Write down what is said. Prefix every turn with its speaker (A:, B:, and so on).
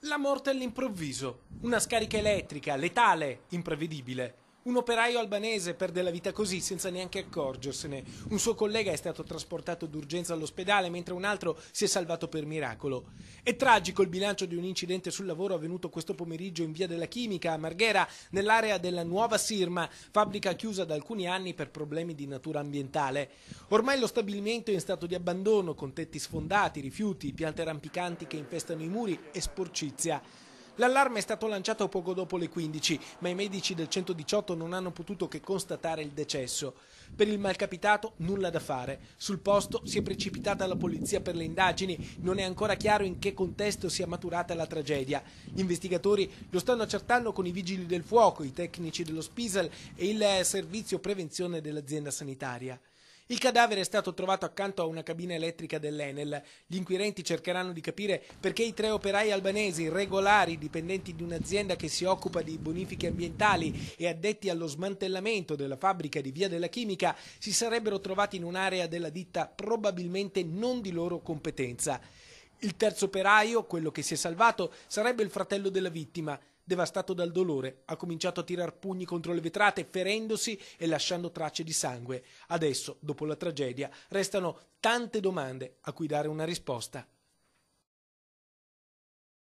A: La morte all'improvviso, una scarica elettrica, letale, imprevedibile. Un operaio albanese perde la vita così, senza neanche accorgersene. Un suo collega è stato trasportato d'urgenza all'ospedale, mentre un altro si è salvato per miracolo. È tragico il bilancio di un incidente sul lavoro avvenuto questo pomeriggio in via della Chimica, a Marghera, nell'area della Nuova Sirma, fabbrica chiusa da alcuni anni per problemi di natura ambientale. Ormai lo stabilimento è in stato di abbandono, con tetti sfondati, rifiuti, piante rampicanti che infestano i muri e sporcizia. L'allarme è stato lanciato poco dopo le 15, ma i medici del 118 non hanno potuto che constatare il decesso. Per il malcapitato nulla da fare. Sul posto si è precipitata la polizia per le indagini, non è ancora chiaro in che contesto sia maturata la tragedia. Gli investigatori lo stanno accertando con i vigili del fuoco, i tecnici dello Spisal e il servizio prevenzione dell'azienda sanitaria. Il cadavere è stato trovato accanto a una cabina elettrica dell'Enel. Gli inquirenti cercheranno di capire perché i tre operai albanesi, regolari, dipendenti di un'azienda che si occupa di bonifiche ambientali e addetti allo smantellamento della fabbrica di Via della Chimica, si sarebbero trovati in un'area della ditta probabilmente non di loro competenza. Il terzo operaio, quello che si è salvato, sarebbe il fratello della vittima. Devastato dal dolore, ha cominciato a tirar pugni contro le vetrate, ferendosi e lasciando tracce di sangue. Adesso, dopo la tragedia, restano tante domande a cui dare una risposta.